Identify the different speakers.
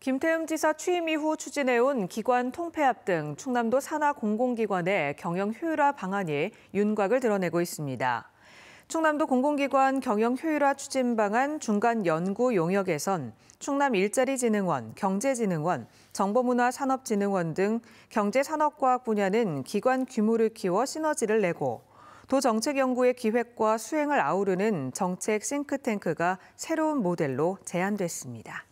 Speaker 1: 김태흠 지사 취임 이후 추진해온 기관 통폐합 등 충남도 산하 공공기관의 경영 효율화 방안이 윤곽을 드러내고 있습니다. 충남도 공공기관 경영 효율화 추진 방안 중간 연구 용역에선 충남 일자리진흥원, 경제진흥원, 정보문화산업진흥원 등 경제산업과학 분야는 기관 규모를 키워 시너지를 내고 도 정책 연구의 기획과 수행을 아우르는 정책 싱크탱크가 새로운 모델로 제안됐습니다.